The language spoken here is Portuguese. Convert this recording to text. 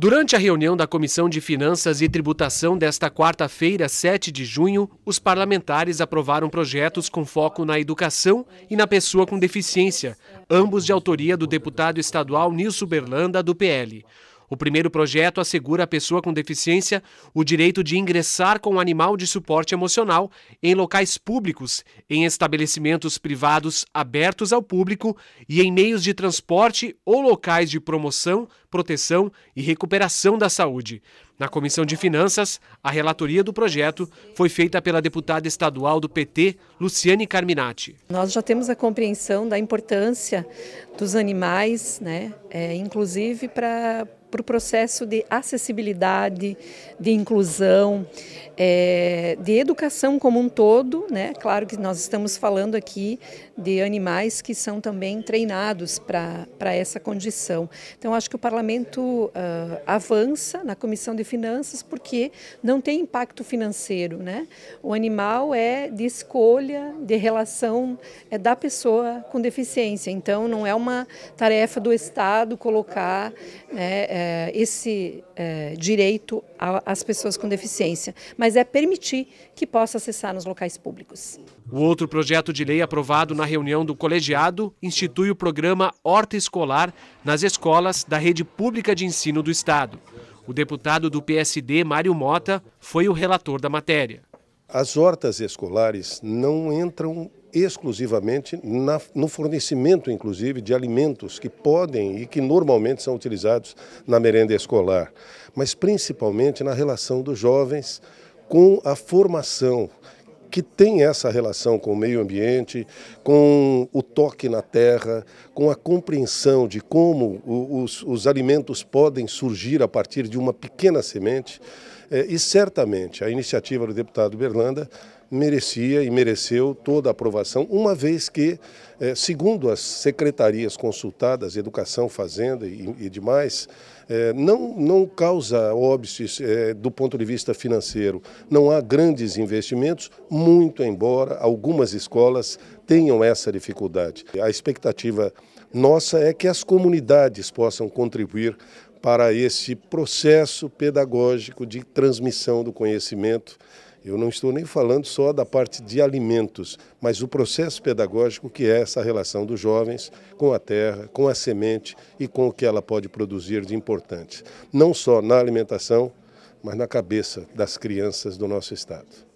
Durante a reunião da Comissão de Finanças e Tributação desta quarta-feira, 7 de junho, os parlamentares aprovaram projetos com foco na educação e na pessoa com deficiência, ambos de autoria do deputado estadual Nilson Berlanda, do PL. O primeiro projeto assegura à pessoa com deficiência o direito de ingressar com um animal de suporte emocional em locais públicos, em estabelecimentos privados abertos ao público e em meios de transporte ou locais de promoção, proteção e recuperação da saúde. Na Comissão de Finanças, a relatoria do projeto foi feita pela deputada estadual do PT, Luciane Carminati. Nós já temos a compreensão da importância dos animais, né? É, inclusive para para o processo de acessibilidade, de inclusão, é, de educação como um todo. Né? Claro que nós estamos falando aqui de animais que são também treinados para essa condição. Então, acho que o parlamento uh, avança na Comissão de Finanças porque não tem impacto financeiro. Né? O animal é de escolha, de relação é da pessoa com deficiência. Então, não é uma tarefa do Estado colocar. Né, é, esse é, direito às pessoas com deficiência, mas é permitir que possa acessar nos locais públicos. O outro projeto de lei aprovado na reunião do colegiado institui o programa Horta Escolar nas escolas da rede pública de ensino do Estado. O deputado do PSD, Mário Mota, foi o relator da matéria. As hortas escolares não entram exclusivamente na, no fornecimento, inclusive, de alimentos que podem e que normalmente são utilizados na merenda escolar, mas principalmente na relação dos jovens com a formação que tem essa relação com o meio ambiente, com o toque na terra, com a compreensão de como os, os alimentos podem surgir a partir de uma pequena semente. É, e certamente a iniciativa do deputado Berlanda merecia e mereceu toda a aprovação, uma vez que, é, segundo as secretarias consultadas, Educação, Fazenda e demais, é, não, não causa óbices do ponto de vista financeiro. Não há grandes investimentos, muito embora algumas escolas tenham essa dificuldade. A expectativa nossa é que as comunidades possam contribuir para esse processo pedagógico de transmissão do conhecimento. Eu não estou nem falando só da parte de alimentos, mas o processo pedagógico que é essa relação dos jovens com a terra, com a semente e com o que ela pode produzir de importante, não só na alimentação, mas na cabeça das crianças do nosso estado.